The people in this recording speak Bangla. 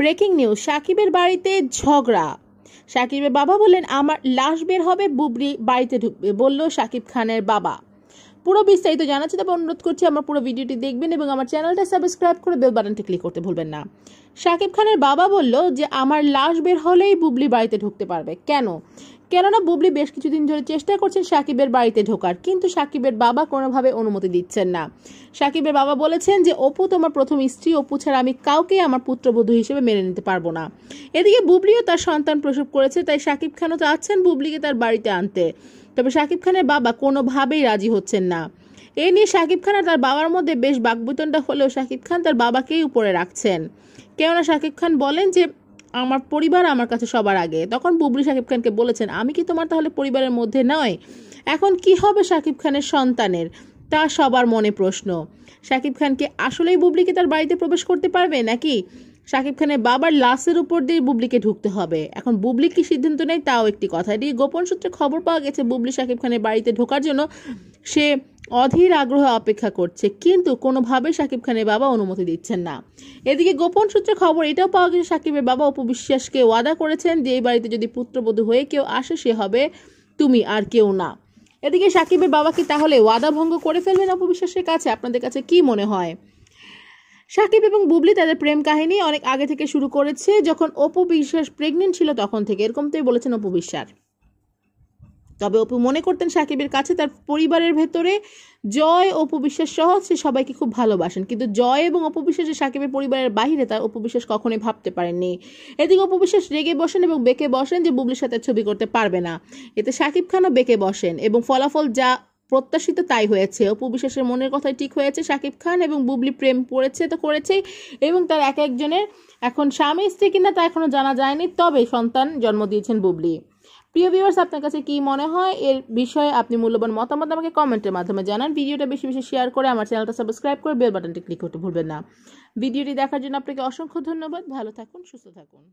ব্রেকিং নিউজ সাকিবের বাড়িতে ঝগড়া সাকিবের বাবা বললেন আমার লাশ বের হবে বুবরি বাড়িতে ঢুকবে বলল সাকিব খানের বাবা পুরো বিস্তারিত জানাচ্ছি তবে অনুরোধ করছি আমার পুরো ভিডিওটি দেখবেন এবং আমার চ্যানেলটা সাবস্ক্রাইব করে বেল বাটনটি ক্লিক করতে ভুলবেন না সাকিব খানের বাবা বলল যে আমার লাশ বের হলেই বুবলি বাড়িতে ঢুকতে পারবে কেন কেননা বুবলি বেশ কিছুদিন ধরে চেষ্টা করছেন সাকিবের বাড়িতে ঢোকার কিন্তু সাকিবের বাবা কোনোভাবে অনুমতি দিচ্ছেন না সাকিবের বাবা বলেছেন যে অপু তোমার প্রথম স্ত্রী অপু ছাড়া আমি কাউকে আমার পুত্রবধূ হিসেবে মেনে নিতে পারবো না এদিকে বুবলিও তার সন্তান প্রসব করেছে তাই সাকিব খানও চাচ্ছেন বুবলিকে তার বাড়িতে আনতে তবে সাকিব খানের বাবা কোনোভাবেই রাজি হচ্ছেন না এ নিয়ে শাকিব খান আর তার বাবার মধ্যে বেশ বাকবুতনটা হলেও শাকিব খান তার বাবাকেই উপরে রাখছেন কেননা শাকিব খান বলেন যে আমার পরিবার আমার কাছে সবার আগে তখন বুবলি শাকিব খানকে বলেছেন আমি কি তোমার তাহলে পরিবারের মধ্যে নয় এখন কি হবে শাকিব খানের সন্তানের তা সবার মনে প্রশ্ন শাকিব খানকে আসলেই বুবলিকে তার বাড়িতে প্রবেশ করতে পারবে নাকি শাকিব খানের বাবার লাশের উপর দিয়ে বুবলিকে ঢুকতে হবে এখন বুবলি কি সিদ্ধান্ত নেয় তাও একটি কথা এটি গোপন সূত্রে খবর পাওয়া গেছে বুবলি শাকিব খানের বাড়িতে ঢোকার জন্য সে অধীর আগ্রহ অপেক্ষা করছে কিন্তু কোনোভাবে সাকিব খানের বাবা অনুমতি দিচ্ছেন না এদিকে গোপন সূত্রে খবর এটাও পাওয়া গেছে সাকিবের বাবা অপবিশ্বাসকে ওয়াদা করেছেন যে এই বাড়িতে যদি পুত্রবধূ হয়ে কেউ আসে সে হবে তুমি আর কেউ না এদিকে সাকিবের বাবা কি তাহলে ওয়াদা ভঙ্গ করে ফেলবেন অপবিশ্বাসের কাছে আপনাদের কাছে কি মনে হয় সাকিব এবং বুবলি তাদের প্রেম কাহিনী অনেক আগে থেকে শুরু করেছে যখন অপু বিশ্বাস প্রেগনেন্ট ছিল তখন থেকে এরকম তো বলেছেন অপু বিশ্বাস তবে অপু মনে করতেন সাকিবের কাছে তার পরিবারের ভেতরে জয় অপু বিশ্বাস সহ সে সবাইকে খুব ভালোবাসেন কিন্তু জয় এবং অপু বিশ্বাস সাকিবের পরিবারের বাহিরে তার অপু বিশ্বাস কখনোই ভাবতে পারেননি এদিকে অপু বিশ্বাস রেগে বসেন এবং বেঁকে বসেন যে বুবলির সাথে ছবি করতে পারবে না এতে সাকিব খানও বেঁকে বসেন এবং ফলাফল যা প্রত্যাশিত তাই হয়েছে অপু বিশ্বাসের মনের কথাই ঠিক হয়েছে সাকিব খান এবং বুবলি প্রেম করেছে তো করেছেই এবং তার এক একজনের এখন স্বামী স্ত্রী কিনা তা এখনও জানা যায়নি তবে সন্তান জন্ম দিয়েছেন বুবলি প্রিয় ভিউয়ার্স আপনার কাছে কি মনে হয় এর বিষয়ে আপনি মূল্যবান মতামত আমাকে কমেন্টের মাধ্যমে জানান ভিডিওটা বেশি বেশি শেয়ার করে আমার চ্যানেলটা সাবস্ক্রাইব করে বেল বাটনটি ক্লিক করতে ভুলবেন না ভিডিওটি দেখার জন্য আপনাকে অসংখ্য ধন্যবাদ ভালো থাকুন সুস্থ থাকুন